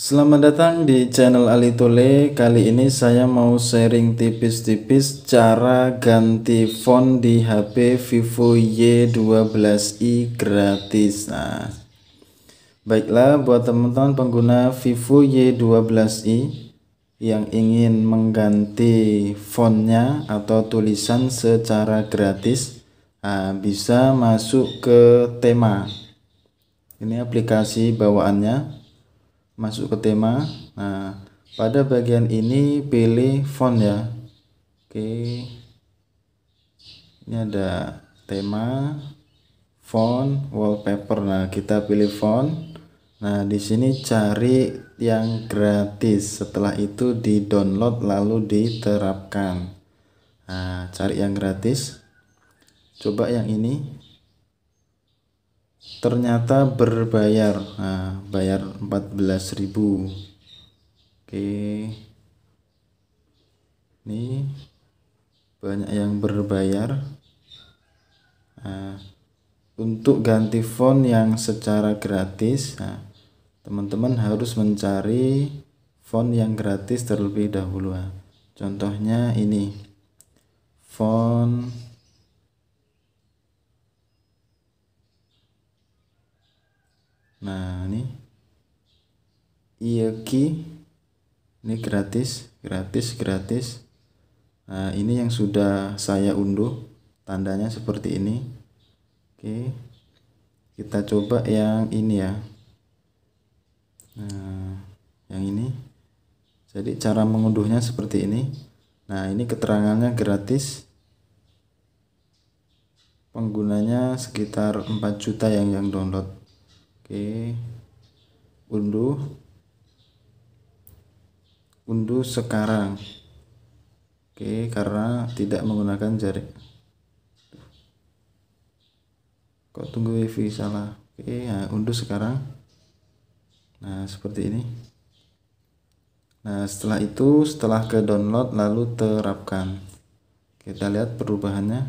Selamat datang di channel Ali Tole. Kali ini saya mau sharing tipis-tipis cara ganti font di HP Vivo Y12i gratis. Nah, baiklah buat teman-teman pengguna Vivo Y12i yang ingin mengganti fontnya atau tulisan secara gratis, nah, bisa masuk ke tema. Ini aplikasi bawaannya masuk ke tema nah pada bagian ini pilih font ya oke ini ada tema font wallpaper nah kita pilih font nah di sini cari yang gratis setelah itu di download lalu diterapkan nah cari yang gratis coba yang ini ternyata berbayar nah, bayar 14.000 oke ini banyak yang berbayar nah, untuk ganti font yang secara gratis teman nah, teman-teman harus mencari font yang gratis terlebih dahulu nah. contohnya ini font nah ini Ieki iya, ini gratis gratis gratis nah ini yang sudah saya unduh tandanya seperti ini oke kita coba yang ini ya nah yang ini jadi cara mengunduhnya seperti ini nah ini keterangannya gratis penggunanya sekitar 4 juta yang yang download Oke. Unduh. Unduh sekarang. Oke, karena tidak menggunakan jari. Kok tunggu wifi salah? Oke, nah, unduh sekarang. Nah, seperti ini. Nah, setelah itu, setelah ke download lalu terapkan. Kita lihat perubahannya.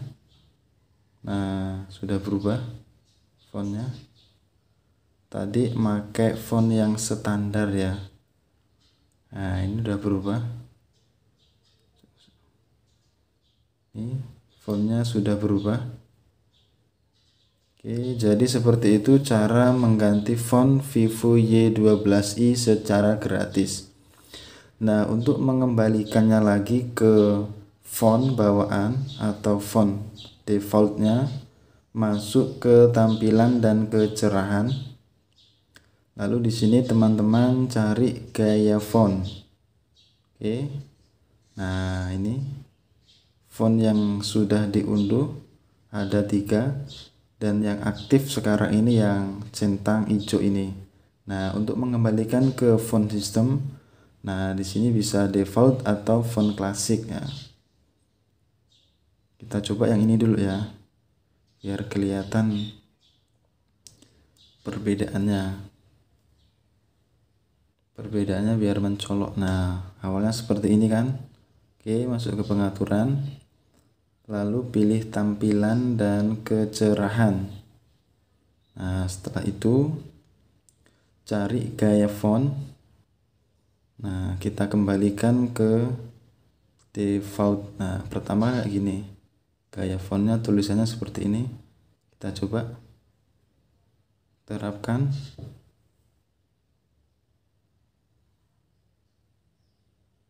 Nah, sudah berubah fontnya tadi pakai font yang standar ya nah ini udah berubah ini fontnya sudah berubah Oke jadi seperti itu cara mengganti font Vivo Y12i secara gratis Nah untuk mengembalikannya lagi ke font bawaan atau font defaultnya masuk ke tampilan dan kecerahan lalu di sini teman-teman cari gaya font oke nah ini font yang sudah diunduh ada tiga dan yang aktif sekarang ini yang centang hijau ini nah untuk mengembalikan ke font system nah di sini bisa default atau font klasik ya kita coba yang ini dulu ya biar kelihatan perbedaannya perbedaannya biar mencolok nah awalnya seperti ini kan oke masuk ke pengaturan lalu pilih tampilan dan kecerahan nah setelah itu cari gaya font nah kita kembalikan ke default nah pertama kayak gini gaya fontnya tulisannya seperti ini kita coba terapkan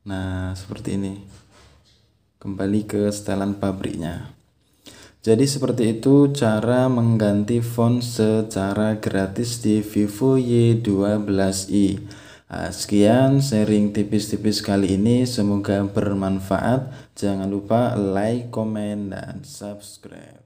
Nah, seperti ini. Kembali ke setelan pabriknya. Jadi seperti itu cara mengganti font secara gratis di Vivo Y12i. Ah, sekian sharing tipis-tipis kali ini, semoga bermanfaat. Jangan lupa like, comment, dan subscribe.